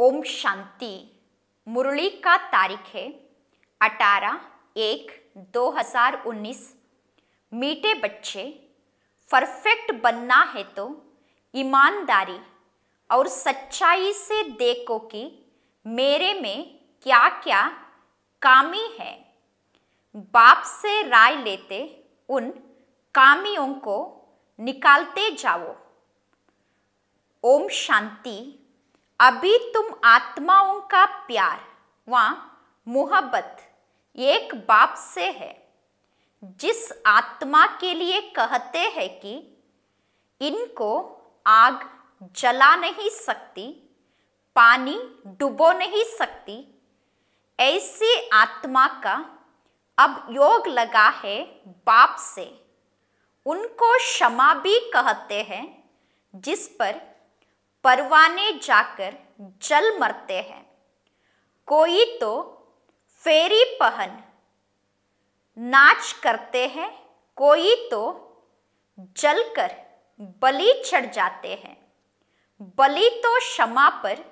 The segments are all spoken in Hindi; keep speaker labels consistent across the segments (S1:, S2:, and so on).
S1: ओम शांति मुरली का तारीख है अठारह एक दो हज़ार उन्नीस मीठे बच्चे परफेक्ट बनना है तो ईमानदारी और सच्चाई से देखो कि मेरे में क्या क्या कामी है बाप से राय लेते उन कामियों को निकालते जाओ ओम शांति अभी तुम आत्माओं का प्यार व मोहब्बत एक बाप से है जिस आत्मा के लिए कहते हैं कि इनको आग जला नहीं सकती पानी डुबो नहीं सकती ऐसी आत्मा का अब योग लगा है बाप से उनको क्षमा भी कहते हैं जिस पर परवाने जाकर जल मरते हैं कोई तो फेरी पहन नाच करते हैं कोई तो जलकर बलि चढ़ जाते हैं बलि तो क्षमा पर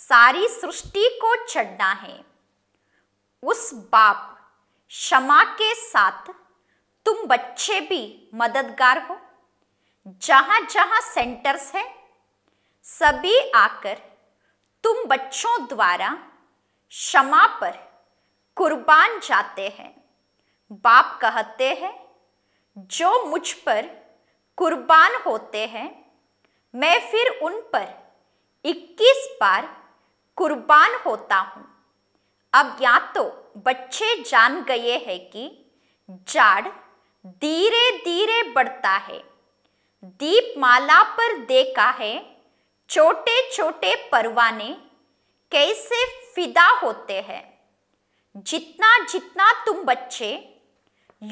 S1: सारी सृष्टि को चढ़ना है उस बाप क्षमा के साथ तुम बच्चे भी मददगार हो जहां जहां सेंटर्स हैं सभी आकर तुम बच्चों द्वारा क्षमा पर कुर्बान जाते हैं बाप कहते हैं जो मुझ पर कुर्बान होते हैं मैं फिर उन पर 21 बार कुर्बान होता हूँ अब या तो बच्चे जान गए हैं कि जाड़ धीरे धीरे बढ़ता है दीपमाला पर देखा है छोटे छोटे परवाने कैसे फिदा होते हैं जितना जितना तुम बच्चे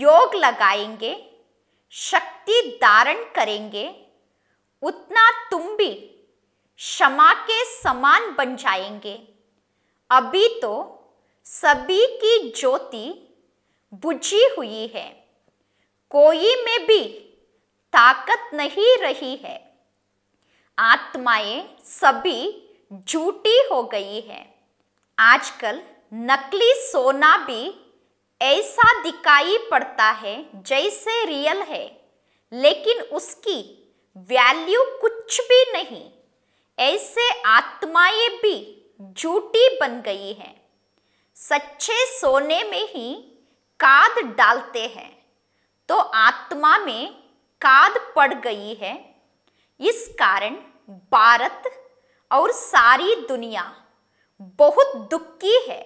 S1: योग लगाएंगे शक्ति धारण करेंगे उतना तुम भी क्षमा के समान बन जाएंगे अभी तो सभी की ज्योति बुझी हुई है कोई में भी ताकत नहीं रही है आत्माएं सभी झूठी हो गई है आजकल नकली सोना भी ऐसा दिखाई पड़ता है जैसे रियल है लेकिन उसकी वैल्यू कुछ भी नहीं ऐसे आत्माएं भी झूठी बन गई हैं सच्चे सोने में ही काद डालते हैं तो आत्मा में काद पड़ गई है इस कारण भारत और सारी दुनिया बहुत दुखी है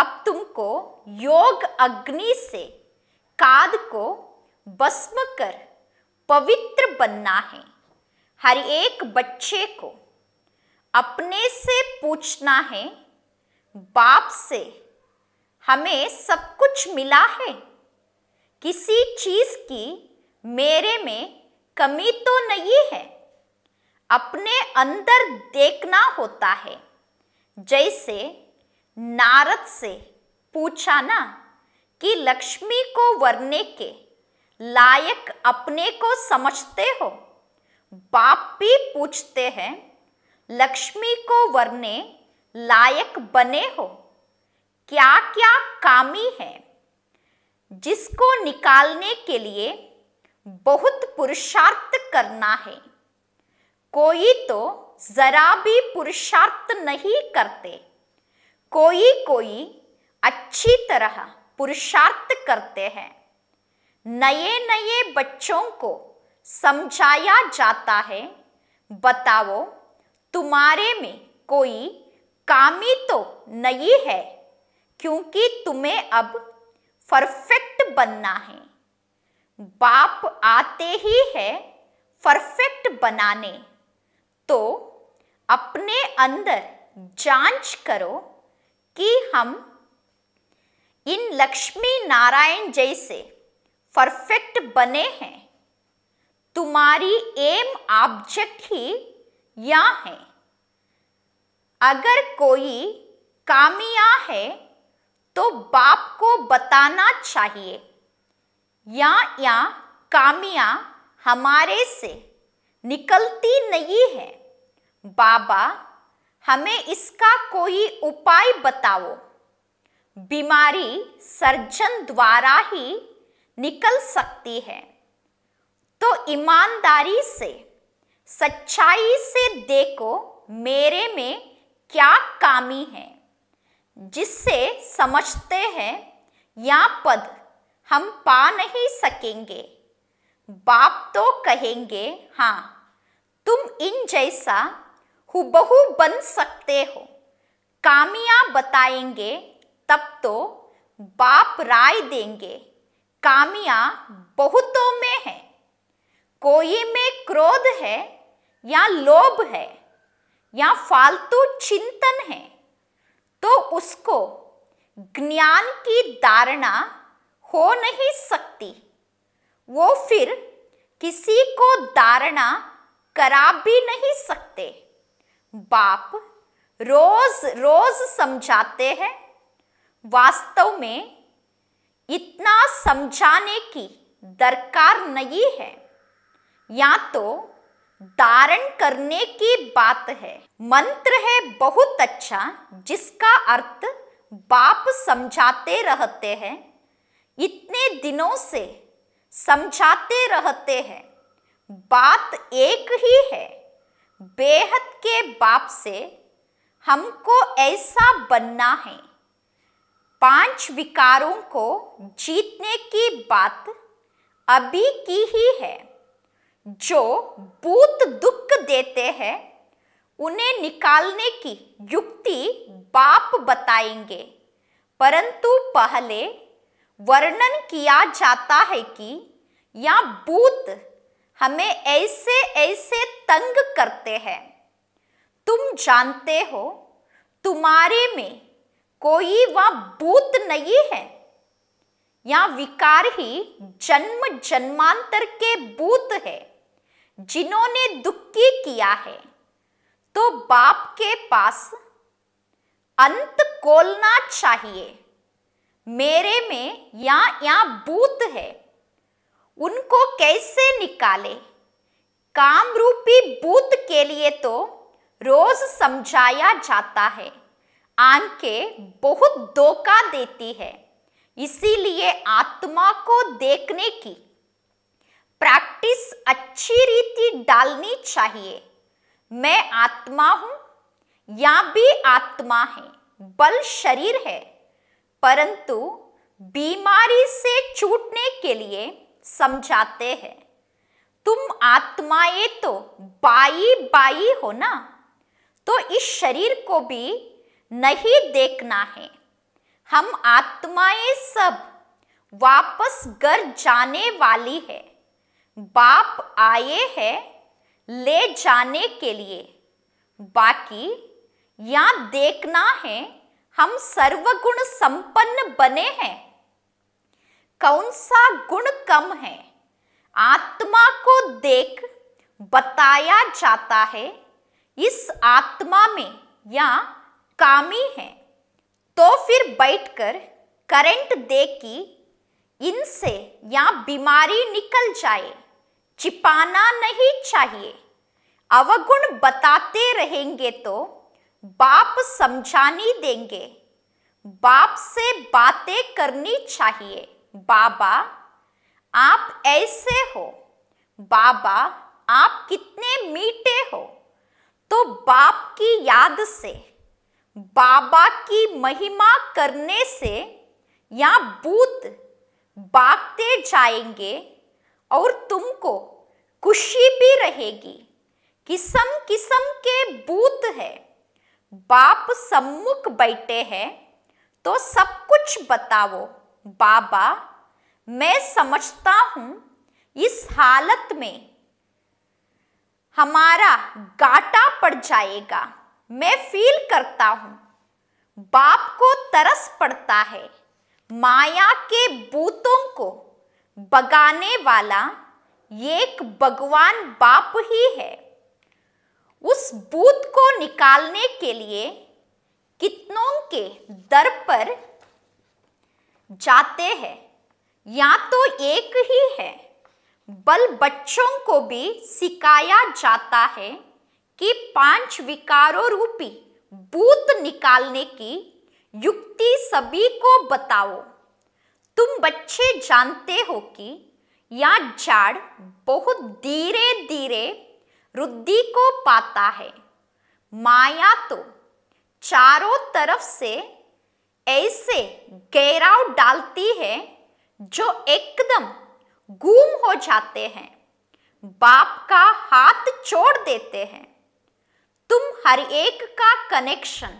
S1: अब तुमको योग अग्नि से काद को भस्म कर पवित्र बनना है हर एक बच्चे को अपने से पूछना है बाप से हमें सब कुछ मिला है किसी चीज़ की मेरे में कमी तो नहीं है अपने अंदर देखना होता है जैसे नारद से पूछा ना कि लक्ष्मी को वरने के लायक अपने को समझते हो बाप भी पूछते हैं लक्ष्मी को वरने लायक बने हो क्या क्या कामी है जिसको निकालने के लिए बहुत पुरुषार्थ करना है कोई तो जरा भी पुरुषार्थ नहीं करते कोई कोई अच्छी तरह पुरुषार्थ करते हैं नए नए बच्चों को समझाया जाता है बताओ तुम्हारे में कोई कामी तो नहीं है क्योंकि तुम्हें अब परफेक्ट बनना है बाप आते ही है परफेक्ट बनाने तो अपने अंदर जांच करो कि हम इन लक्ष्मी नारायण जैसे परफेक्ट बने हैं तुम्हारी एम ऑब्जेक्ट ही या है अगर कोई कामिया है तो बाप को बताना चाहिए या या कामिया हमारे से निकलती नहीं है बाबा हमें इसका कोई उपाय बताओ बीमारी सर्जन द्वारा ही निकल सकती है तो ईमानदारी से सच्चाई से देखो मेरे में क्या कामी है जिससे समझते हैं या पद हम पा नहीं सकेंगे बाप तो कहेंगे हाँ तुम इन जैसा हुबहू बन सकते हो कामिया बताएंगे तब तो बाप राय देंगे कामिया बहुतों में है कोई में क्रोध है या लोभ है या फालतू चिंतन है तो उसको ज्ञान की धारणा हो नहीं सकती वो फिर किसी को धारणा करा भी नहीं सकते बाप रोज रोज समझाते हैं वास्तव में इतना समझाने की दरकार नहीं है या तो धारण करने की बात है मंत्र है बहुत अच्छा जिसका अर्थ बाप समझाते रहते हैं इतने दिनों से समझाते रहते हैं बात एक ही है बेहद के बाप से हमको ऐसा बनना है पांच विकारों को जीतने की बात अभी की ही है जो भूत दुख देते हैं उन्हें निकालने की युक्ति बाप बताएंगे परंतु पहले वर्णन किया जाता है कि यह भूत हमें ऐसे ऐसे तंग करते हैं तुम जानते हो तुम्हारे में कोई वह भूत नहीं है या विकार ही जन्म जन्मांतर के भूत है जिन्होंने दुखी किया है तो बाप के पास अंत खोलना चाहिए मेरे में या या भूत है उनको कैसे निकाले काम रूपी भूत के लिए तो रोज समझाया जाता है आंखें बहुत धोखा देती है इसीलिए आत्मा को देखने की प्रैक्टिस अच्छी रीति डालनी चाहिए मैं आत्मा हूं या भी आत्मा है बल शरीर है परंतु बीमारी से छूटने के लिए समझाते हैं तुम आत्माएं तो बाई बाई हो ना तो इस शरीर को भी नहीं देखना है हम आत्माएं सब वापस घर जाने वाली है बाप आए हैं ले जाने के लिए बाकी यहां देखना है हम सर्वगुण संपन्न बने हैं कौन सा गुण कम है आत्मा को देख बताया जाता है इस आत्मा में या कामी है तो फिर बैठकर करंट दे कि इनसे या बीमारी निकल जाए छिपाना नहीं चाहिए अवगुण बताते रहेंगे तो बाप समझानी देंगे बाप से बातें करनी चाहिए बाबा आप ऐसे हो बाबा आप कितने मीठे हो तो बाप की याद से बाबा की महिमा करने से या बूत बागते जाएंगे और तुमको खुशी भी रहेगी किसम किस्म के बूत है बाप सम्मुख बैठे हैं तो सब कुछ बताओ बाबा मैं समझता हूं इस हालत में हमारा गाटा पड़ जाएगा मैं फील करता हूं बाप को तरस पड़ता है माया के बूतों को बगाने वाला एक भगवान बाप ही है उस बूत को निकालने के लिए कितनों के दर पर जाते हैं या तो एक ही है बल बच्चों को भी सिखाया जाता है कि पांच विकारों रूपी भूत निकालने की युक्ति सभी को बताओ तुम बच्चे जानते हो कि यह झाड़ बहुत धीरे धीरे रुद्धि को पाता है माया तो चारों तरफ से ऐसे गहराव डालती है जो एकदम गुम हो जाते हैं बाप का हाथ छोड़ देते हैं तुम हर एक का कनेक्शन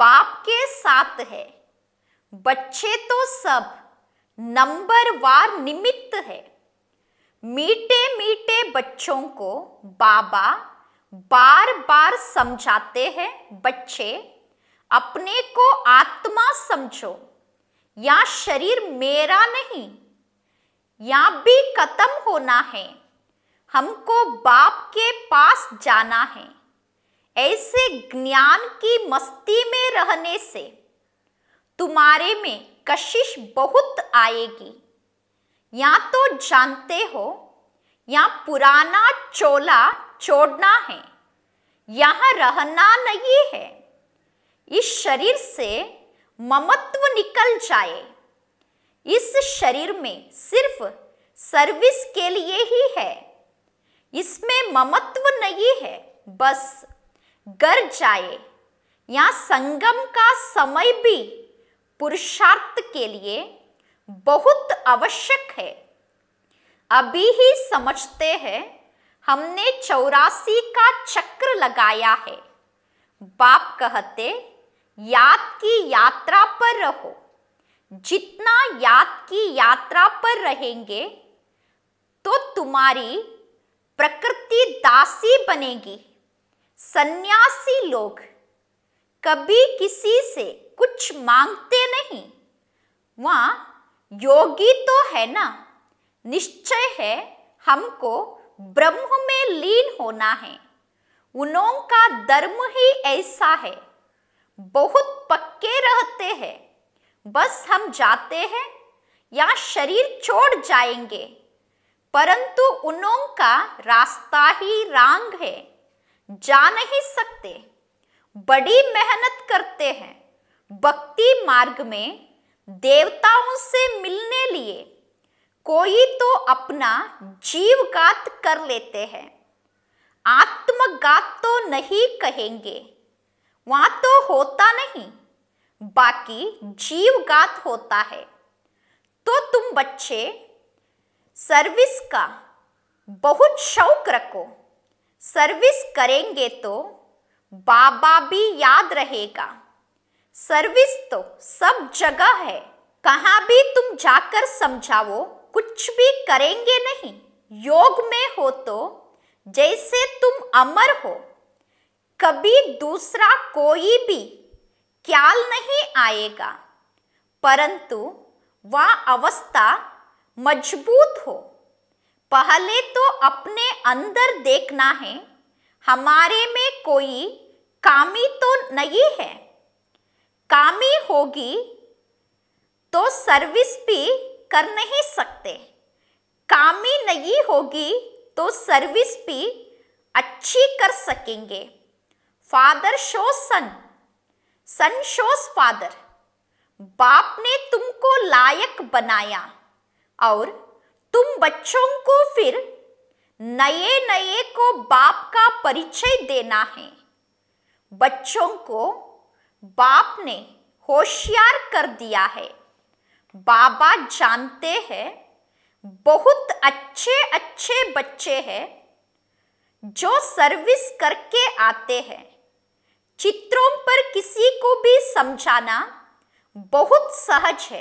S1: बाप के साथ है बच्चे तो सब नंबर वार निमित्त है मीठे मीठे बच्चों को बाबा बार बार समझाते हैं बच्चे अपने को आत्मा समझो या शरीर मेरा नहीं या भी खत्म होना है हमको बाप के पास जाना है ऐसे ज्ञान की मस्ती में रहने से तुम्हारे में कशिश बहुत आएगी या तो जानते हो या पुराना चोला छोड़ना है यहाँ रहना नहीं है इस शरीर से ममत्व निकल जाए इस शरीर में सिर्फ सर्विस के लिए ही है इसमें ममत्व नहीं है बस गर जाए या संगम का समय भी पुरुषार्थ के लिए बहुत आवश्यक है अभी ही समझते हैं हमने चौरासी का चक्र लगाया है बाप कहते याद की यात्रा पर रहो जितना याद की यात्रा पर रहेंगे तो तुम्हारी प्रकृति दासी बनेगी सन्यासी लोग कभी किसी से कुछ मांगते नहीं वहाँ योगी तो है ना निश्चय है हमको ब्रह्म में लीन होना है उनों का धर्म ही ऐसा है बहुत पक्के रहते हैं बस हम जाते हैं या शरीर छोड़ जाएंगे परंतु उनों का रास्ता ही रांग है जा नहीं सकते बड़ी मेहनत करते हैं भक्ति मार्ग में देवताओं से मिलने लिए कोई तो अपना जीव गात कर लेते हैं आत्मगात तो नहीं कहेंगे वहां तो होता नहीं बाकी गात होता है तो तुम बच्चे सर्विस का बहुत शौक रखो सर्विस करेंगे तो बाबा भी याद रहेगा सर्विस तो सब जगह है कहा भी तुम जाकर समझाओ कुछ भी करेंगे नहीं योग में हो तो जैसे तुम अमर हो कभी दूसरा कोई भी ख्याल नहीं आएगा परंतु वह अवस्था मजबूत हो पहले तो अपने अंदर देखना है हमारे में कोई कामी तो नहीं है कामी होगी तो सर्विस भी कर नहीं सकते कामी नहीं होगी तो सर्विस भी अच्छी कर सकेंगे father shows son son shows father बाप ने तुमको लायक बनाया और तुम बच्चों को फिर नए नए को बाप का परिचय देना है बच्चों को बाप ने होशियार कर दिया है बाबा जानते हैं बहुत अच्छे अच्छे बच्चे हैं जो सर्विस करके आते हैं चित्रों पर किसी को भी समझाना बहुत सहज है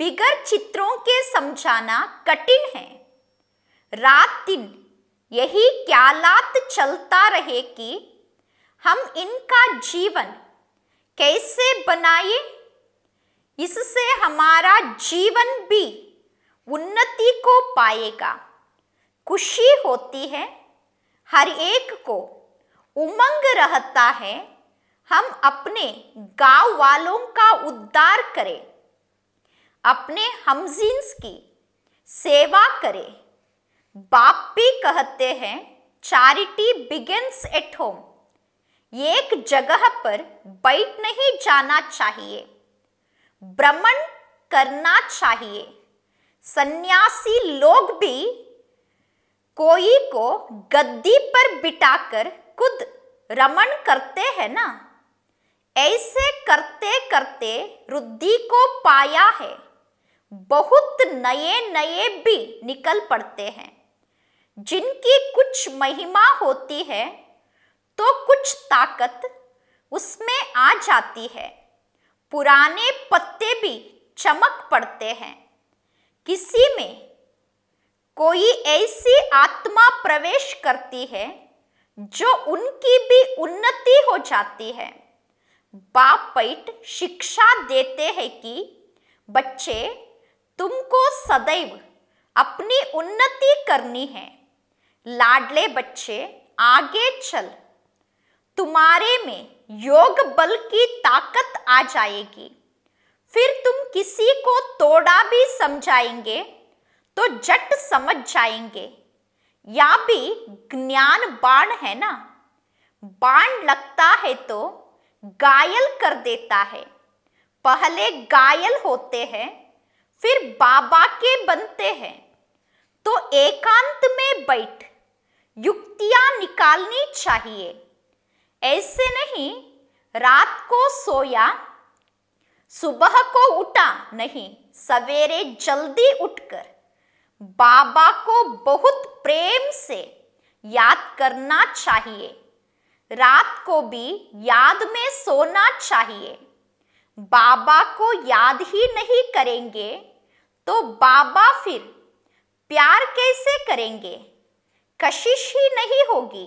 S1: बिगर चित्रों के समझाना कठिन है रात दिन यही ख्यालात चलता रहे कि हम इनका जीवन कैसे बनाए इससे हमारा जीवन भी उन्नति को पाएगा खुशी होती है हर एक को उमंग रहता है हम अपने गांव वालों का उद्धार करें अपने हमजींस की सेवा करें बाप भी कहते हैं चैरिटी बिगिंस एट होम एक जगह पर बैठ नहीं जाना चाहिए भ्रमण करना चाहिए सन्यासी लोग भी कोई को गद्दी पर बिठाकर खुद रमन करते हैं ना ऐसे करते करते रुद्धि को पाया है बहुत नए नए भी निकल पड़ते हैं जिनकी कुछ महिमा होती है तो कुछ ताकत उसमें आ जाती है पुराने पत्ते भी चमक पड़ते हैं किसी में कोई ऐसी आत्मा प्रवेश करती है जो उनकी भी उन्नति हो जाती है बाप पैठ शिक्षा देते हैं कि बच्चे तुमको सदैव अपनी उन्नति करनी है लाडले बच्चे आगे चल तुम्हारे में योग बल की ताकत आ जाएगी फिर तुम किसी को तोड़ा भी समझाएंगे तो जट समझ जाएंगे या भी ज्ञान बाण है ना बाण लगता है तो घायल कर देता है पहले घायल होते हैं फिर बाबा के बनते हैं तो एकांत में बैठ युक्तियां निकालनी चाहिए ऐसे नहीं रात को सोया सुबह को उठा नहीं सवेरे जल्दी उठकर बाबा को बहुत प्रेम से याद करना चाहिए रात को भी याद में सोना चाहिए बाबा को याद ही नहीं करेंगे तो बाबा फिर प्यार कैसे करेंगे कशिश ही नहीं होगी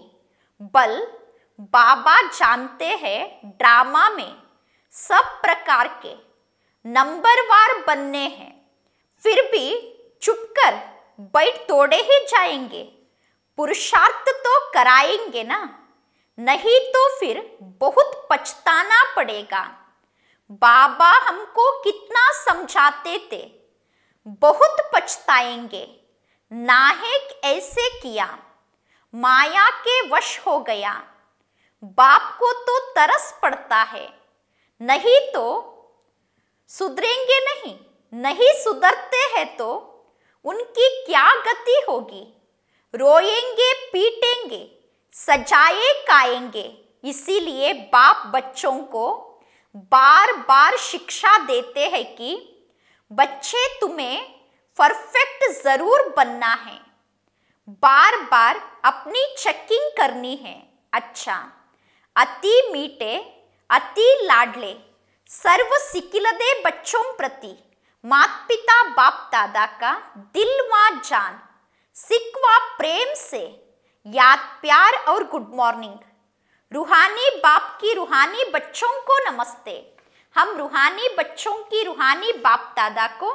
S1: बल बाबा जानते हैं ड्रामा में सब प्रकार के नंबरवार बनने हैं फिर भी चुप कर बैठ तोड़े ही जाएंगे पुरुषार्थ तो कराएंगे ना नहीं तो फिर बहुत पछताना पड़ेगा बाबा हमको कितना समझाते थे बहुत पछताएंगे नाहक ऐसे किया माया के वश हो गया बाप को तो तरस पड़ता है नहीं तो सुधरेंगे नहीं नहीं सुधरते हैं तो उनकी क्या गति होगी रोएंगे पीटेंगे सजाए काएंगे इसीलिए बाप बच्चों को बार बार शिक्षा देते हैं कि बच्चे तुम्हें परफेक्ट ज़रूर बनना है बार बार अपनी चेकिंग करनी है अच्छा अति मीठे अति लाडले सर्व सिकिलदे बच्चों प्रति मात पिता बाप दादा का दिल वा जान सिक व प्रेम से याद प्यार और गुड मॉर्निंग रूहानी बाप की रूहानी बच्चों को नमस्ते हम रूहानी बच्चों की रूहानी बाप दादा को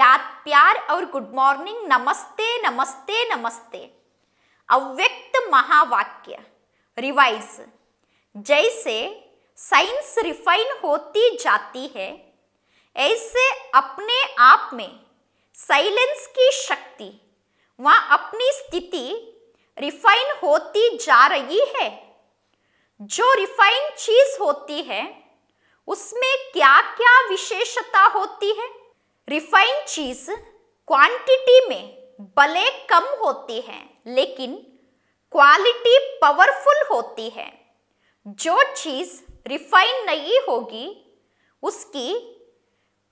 S1: याद प्यार और गुड मॉर्निंग नमस्ते नमस्ते नमस्ते अव्यक्त महावाक्य रिवाइज जैसे साइंस रिफाइन होती जाती है ऐसे अपने आप में साइलेंस की शक्ति व अपनी स्थिति रिफाइन होती जा रही है जो रिफाइन चीज होती है उसमें क्या क्या विशेषता होती है रिफाइन चीज क्वांटिटी में भले कम होती है लेकिन क्वालिटी पावरफुल होती है जो चीज रिफाइन नहीं होगी उसकी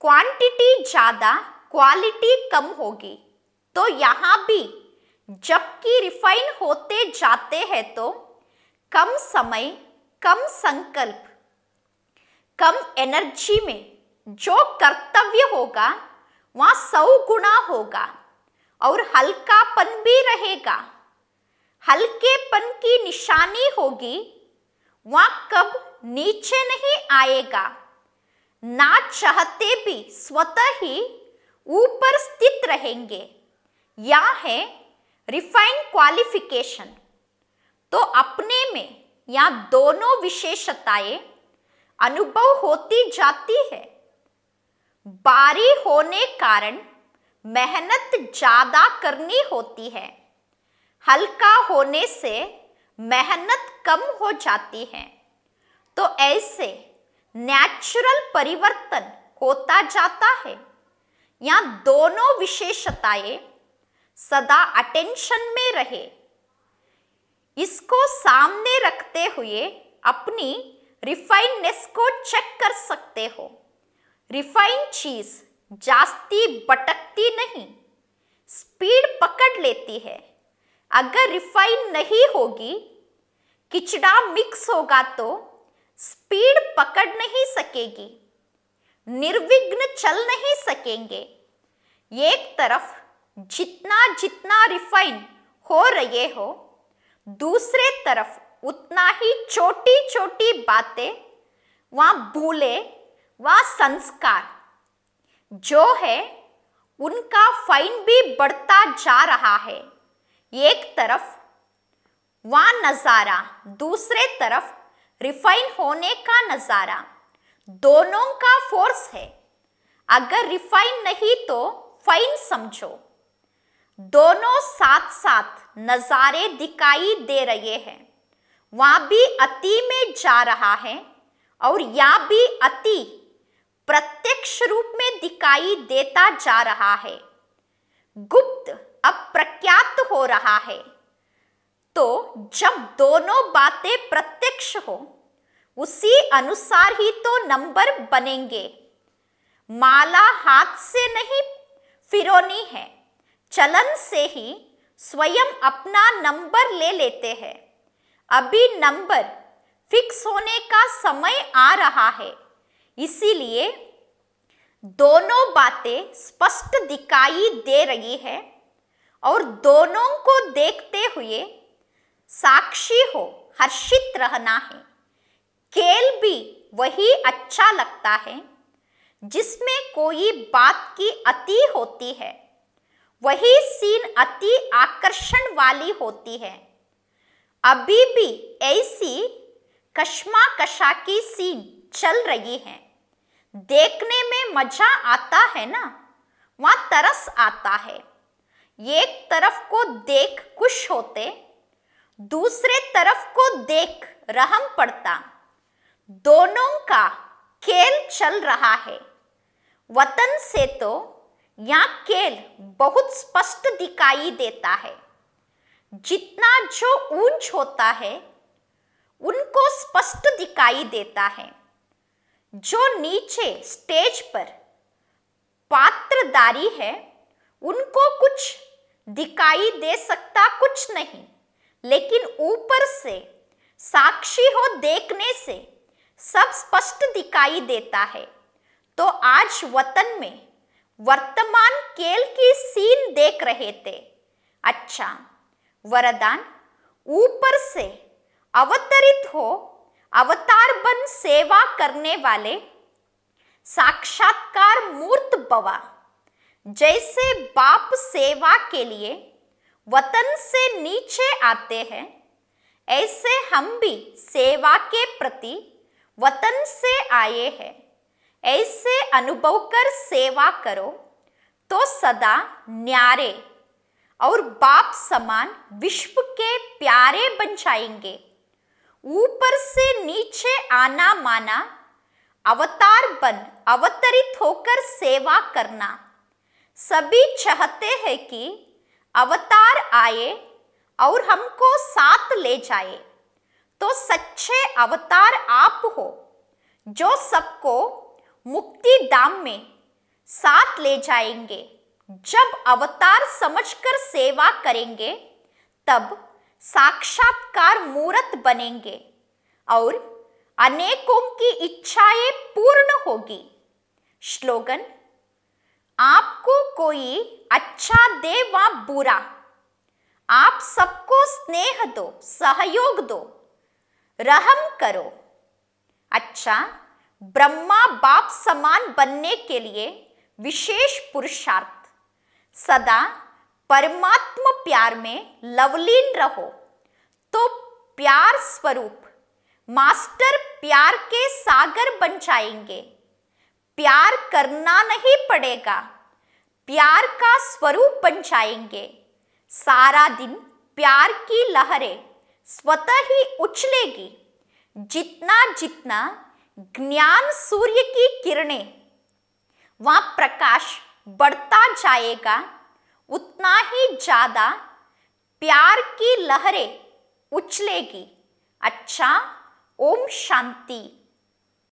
S1: क्वांटिटी ज़्यादा क्वालिटी कम होगी तो यहां भी जबकि रिफाइन होते जाते हैं तो कम समय कम संकल्प कम एनर्जी में जो कर्तव्य होगा वह सौ गुणा होगा और हल्कापन भी रहेगा हल्केपन की निशानी होगी वह कब नीचे नहीं आएगा ना चाहते भी स्वतः ही ऊपर स्थित रहेंगे या है रिफाइंड क्वालिफिकेशन तो अपने में या दोनों विशेषताएं अनुभव होती जाती है बारी होने कारण मेहनत ज़्यादा करनी होती है हल्का होने से मेहनत कम हो जाती है तो ऐसे नेचुरल परिवर्तन होता जाता है या दोनों विशेषताएं सदा अटेंशन में रहे इसको सामने रखते हुए अपनी रिफाइननेस को चेक कर सकते हो रिफाइन चीज जास्ती भटकती नहीं स्पीड पकड़ लेती है अगर रिफाइन नहीं होगी किचड़ा मिक्स होगा तो स्पीड पकड़ नहीं सकेगी निर्विघ्न चल नहीं सकेंगे एक तरफ जितना जितना रिफाइन हो रहे हो दूसरे तरफ उतना ही छोटी छोटी बातें व भूले व संस्कार जो है उनका फाइन भी बढ़ता जा रहा है एक तरफ वह नज़ारा दूसरे तरफ रिफाइन होने का नज़ारा दोनों का फोर्स है अगर रिफाइन नहीं तो फाइन समझो दोनों साथ साथ नज़ारे दिखाई दे रहे हैं वहां भी अति में जा रहा है और यहां भी अति प्रत्यक्ष रूप में दिखाई देता जा रहा है गुप्त अब प्रख्यात हो रहा है तो जब दोनों बातें प्रत्यक्ष हो उसी अनुसार ही तो नंबर बनेंगे माला हाथ से नहीं फिरोनी है चलन से ही स्वयं अपना नंबर ले लेते हैं अभी नंबर फिक्स होने का समय आ रहा है इसीलिए दोनों बातें स्पष्ट दिखाई दे रही है और दोनों को देखते हुए साक्षी हो हर्षित रहना है खेल भी वही अच्छा लगता है जिसमें कोई बात की अति होती है वही सीन अति आकर्षण वाली होती है अभी भी ऐसी कशा की सीन चल रही है देखने में मजा आता है ना वहां तरस आता है एक तरफ को देख खुश होते दूसरे तरफ को देख रहम पड़ता दोनों का खेल चल रहा है वतन से तो यहाँ खेल बहुत स्पष्ट दिखाई देता है जितना जो ऊंच होता है उनको स्पष्ट दिखाई देता है जो नीचे स्टेज पर पात्रदारी है उनको कुछ दिखाई दे सकता कुछ नहीं लेकिन ऊपर से साक्षी हो देखने से सब स्पष्ट दिखाई देता है तो आज वतन में वर्तमान केल की सीन देख रहे थे अच्छा वरदान ऊपर से अवतरित हो अवतार बन सेवा करने वाले साक्षात्कार मूर्त बवा जैसे बाप सेवा के लिए वतन से नीचे आते हैं ऐसे हम भी सेवा के प्रति वतन से आए हैं ऐसे अनुभव कर सेवा करो तो सदा न्यारे और बाप समान विश्व के प्यारे बन जाएंगे ऊपर से नीचे आना माना अवतार बन अवतरित होकर सेवा करना सभी चाहते हैं कि अवतार आए और हमको साथ ले जाए तो सच्चे अवतार आप हो जो सबको मुक्ति दाम में साथ ले जाएंगे जब अवतार समझकर सेवा करेंगे तब साक्षात्कार मूर्त बनेंगे और अनेकों की इच्छाएं पूर्ण होगी श्लोगन आपको कोई अच्छा दे व बुरा आप सबको स्नेह दो सहयोग दो रहम करो अच्छा ब्रह्मा बाप समान बनने के लिए विशेष पुरुषार्थ सदा परमात्म प्यार में लवलीन रहो तो प्यार स्वरूप मास्टर प्यार के सागर बन जाएंगे प्यार करना नहीं पड़ेगा प्यार का स्वरूप बन जाएंगे सारा दिन प्यार की लहरें स्वतः ही उछलेगी जितना जितना ज्ञान सूर्य की किरणें वहां प्रकाश बढ़ता जाएगा उतना ही ज़्यादा प्यार की लहरें उछलेगी अच्छा ओम शांति